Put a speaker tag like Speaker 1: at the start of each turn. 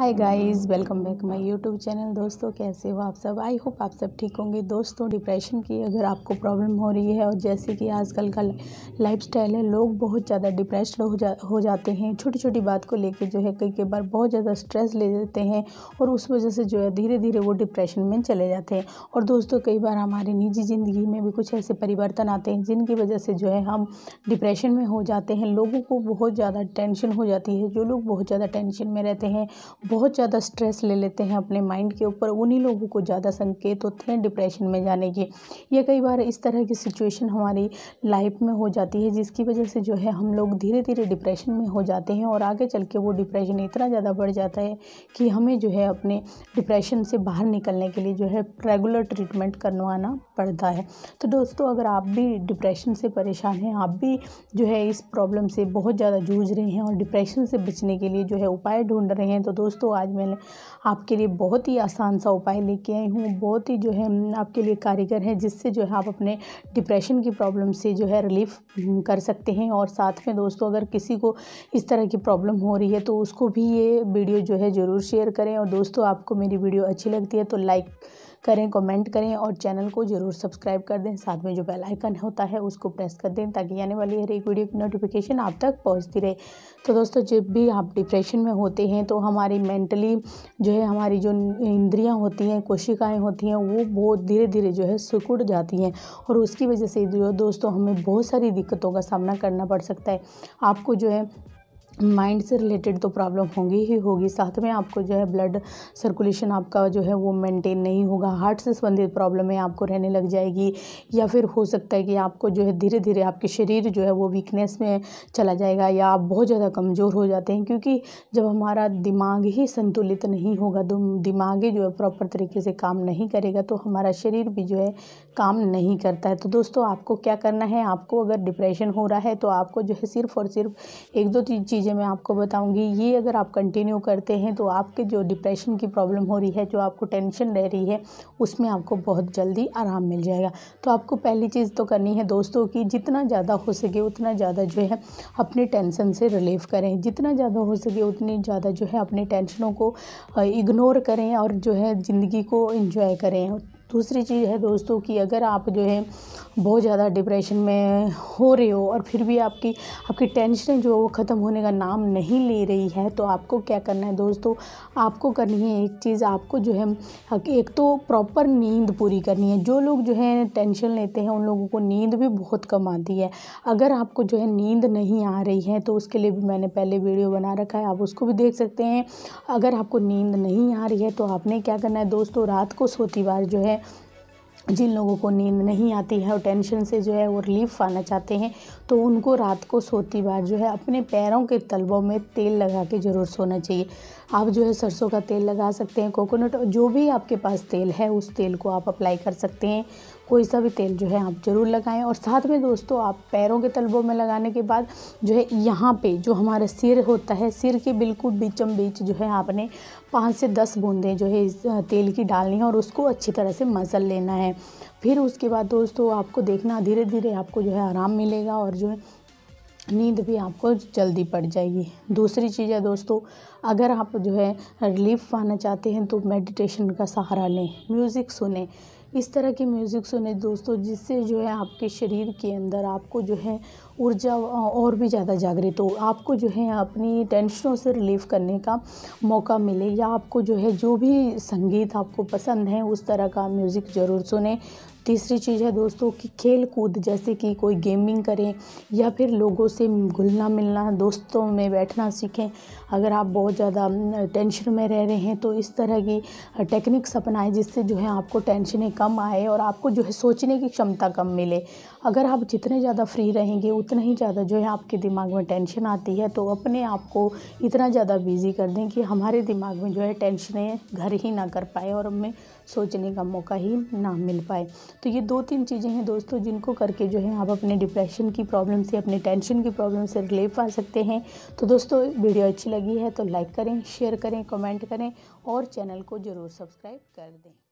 Speaker 1: hi guys welcome back my YouTube channel दोस्तों कैसे हो आप सब आई होप आप सब ठीक होंगे दोस्तों डिप्रेशन की अगर आपको प्रॉब्लम हो रही है और जैसे कि आजकल का लाइफस्टाइल है लोग बहुत ज़्यादा डिप्रेस्ड हो जा हो जाते हैं छोटी छोटी बात को लेके जो है कई कई बार बहुत ज़्यादा स्ट्रेस ले लेते हैं और उस वजह से जो है धीरे धीरे वो डिप्रेशन में चले जाते हैं और दोस्तों कई बार हमारे निजी ज़िंदगी में भी कुछ ऐसे परिवर्तन आते हैं जिनकी वजह से जो है हम डिप्रेशन में हो जाते हैं लोगों को बहुत ज़्यादा टेंशन हो जाती है जो लोग बहुत ज़्यादा टेंशन में रहते हैं बहुत ज़्यादा स्ट्रेस ले लेते हैं अपने माइंड के ऊपर उन्हीं लोगों को ज़्यादा संकेत होते हैं डिप्रेशन में जाने के या कई बार इस तरह की सिचुएशन हमारी लाइफ में हो जाती है जिसकी वजह से जो है हम लोग धीरे धीरे डिप्रेशन में हो जाते हैं और आगे चल के वो डिप्रेशन इतना ज़्यादा बढ़ जाता है कि हमें जो है अपने डिप्रेशन से बाहर निकलने के लिए जो है रेगुलर ट्रीटमेंट करवाना पड़ता है तो दोस्तों अगर आप भी डिप्रेशन से परेशान हैं आप भी जो है इस प्रॉब्लम से बहुत ज़्यादा जूझ रहे हैं और डिप्रेशन से बचने के लिए जो है उपाय ढूंढ रहे हैं तो दोस्तों दोस्तों आज मैंने आपके लिए बहुत ही आसान सा उपाय लेके आई हूँ बहुत ही जो है आपके लिए कारीगर है जिससे जो है आप अपने डिप्रेशन की प्रॉब्लम से जो है रिलीफ कर सकते हैं और साथ में दोस्तों अगर किसी को इस तरह की प्रॉब्लम हो रही है तो उसको भी ये वीडियो जो है ज़रूर शेयर करें और दोस्तों आपको मेरी वीडियो अच्छी लगती है तो लाइक करें कमेंट करें और चैनल को ज़रूर सब्सक्राइब कर दें साथ में जो बेल आइकन होता है उसको प्रेस कर दें ताकि आने वाली हर एक वीडियो की नोटिफिकेशन आप तक पहुँचती रहे तो दोस्तों जब भी आप डिप्रेशन में होते हैं तो हमारी मेंटली जो है हमारी जो इंद्रियाँ होती हैं कोशिकाएँ होती हैं वो बहुत धीरे धीरे जो है सिकुड़ जाती हैं और उसकी वजह से जो दोस्तों हमें बहुत सारी दिक्कतों का सामना करना पड़ सकता है आपको जो है माइंड से रिलेटेड तो प्रॉब्लम होगी ही होगी साथ में आपको जो है ब्लड सर्कुलेशन आपका जो है वो मेंटेन नहीं होगा हार्ट से संबंधित प्रॉब्लमें आपको रहने लग जाएगी या फिर हो सकता है कि आपको जो है धीरे धीरे आपके शरीर जो है वो वीकनेस में चला जाएगा या आप बहुत ज़्यादा कमज़ोर हो जाते हैं क्योंकि जब हमारा दिमाग ही संतुलित नहीं होगा तो दिमाग ही जो है प्रॉपर तरीके से काम नहीं करेगा तो हमारा शरीर भी जो है काम नहीं करता है तो दोस्तों आपको क्या करना है आपको अगर डिप्रेशन हो रहा है तो आपको जो है सिर्फ़ और सिर्फ एक दो चीज़ें चीज़ें मैं आपको बताऊंगी ये अगर आप कंटिन्यू करते हैं तो आपके जो डिप्रेशन की प्रॉब्लम हो रही है जो आपको टेंशन रह रही है उसमें आपको बहुत जल्दी आराम मिल जाएगा तो आपको पहली चीज़ तो करनी है दोस्तों की जितना ज़्यादा हो सके उतना ज़्यादा जो है अपने टेंशन से रिलीव करें जितना ज़्यादा हो सके उतनी ज़्यादा जो है अपने टेंशनों को इग्नोर करें और जो है ज़िंदगी को इन्जॉय करें दूसरी चीज़ है दोस्तों कि अगर आप जो है बहुत ज़्यादा डिप्रेशन में हो रहे हो और फिर भी आपकी आपकी टेंशन जो है वो ख़त्म होने का नाम नहीं ले रही है तो आपको क्या करना है दोस्तों आपको करनी है एक चीज़ आपको जो है एक तो प्रॉपर नींद पूरी करनी है जो लोग जो है टेंशन लेते हैं उन लोगों को नींद भी बहुत कम आती है अगर आपको जो है नींद नहीं आ रही है तो उसके लिए भी मैंने पहले वीडियो बना रखा है आप उसको भी देख सकते हैं अगर आपको नींद नहीं आ रही है तो आपने क्या करना है दोस्तों रात को सोती बार जो है जिन लोगों को नींद नहीं आती है और टेंशन से जो है वो रिलीफ पाना चाहते हैं तो उनको रात को सोती बार जो है अपने पैरों के तलबों में तेल लगा के ज़रूर सोना चाहिए आप जो है सरसों का तेल लगा सकते हैं कोकोनट जो भी आपके पास तेल है उस तेल को आप अप्लाई कर सकते हैं कोई सा भी तेल जो है आप ज़रूर लगाएं और साथ में दोस्तों आप पैरों के तलबों में लगाने के बाद जो है यहाँ पे जो हमारा सिर होता है सिर के बिल्कुल बीचम बीच जो है आपने पाँच से दस बूंदें जो है इस तेल की डालनी है और उसको अच्छी तरह से मसल लेना है फिर उसके बाद दोस्तों आपको देखना धीरे धीरे आपको जो है आराम मिलेगा और जो है नींद भी आपको जल्दी पड़ जाएगी दूसरी चीज़ है दोस्तों अगर आप जो है रिलीफ पाना चाहते हैं तो मेडिटेशन का सहारा लें म्यूज़िक सुने इस तरह के म्यूज़िक सुने दोस्तों जिससे जो है आपके शरीर के अंदर आपको जो है ऊर्जा और भी ज़्यादा जागृत हो आपको जो है अपनी टेंशनों से रिलीफ करने का मौका मिले या आपको जो है जो भी संगीत आपको पसंद है उस तरह का म्यूज़िक ज़रूर सुने तीसरी चीज़ है दोस्तों कि खेल कूद जैसे कि कोई गेमिंग करें या फिर लोगों से घुलना मिलना दोस्तों में बैठना सीखें अगर आप बहुत ज़्यादा टेंशन में रह रहे हैं तो इस तरह की टेक्निक्स अपनाएं जिससे जो है आपको टेंशनें कम आए और आपको जो है सोचने की क्षमता कम मिले अगर आप जितने ज़्यादा फ्री रहेंगे इतना ही ज़्यादा जो है आपके दिमाग में टेंशन आती है तो अपने आप को इतना ज़्यादा बिज़ी कर दें कि हमारे दिमाग में जो है टेंशनें घर ही ना कर पाए और हमें सोचने का मौका ही ना मिल पाए तो ये दो तीन चीज़ें हैं दोस्तों जिनको करके जो है आप अपने डिप्रेशन की प्रॉब्लम से अपने टेंशन की प्रॉब्लम से रिलीफ पा सकते हैं तो दोस्तों वीडियो अच्छी लगी है तो लाइक करें शेयर करें कमेंट करें और चैनल को ज़रूर सब्सक्राइब कर दें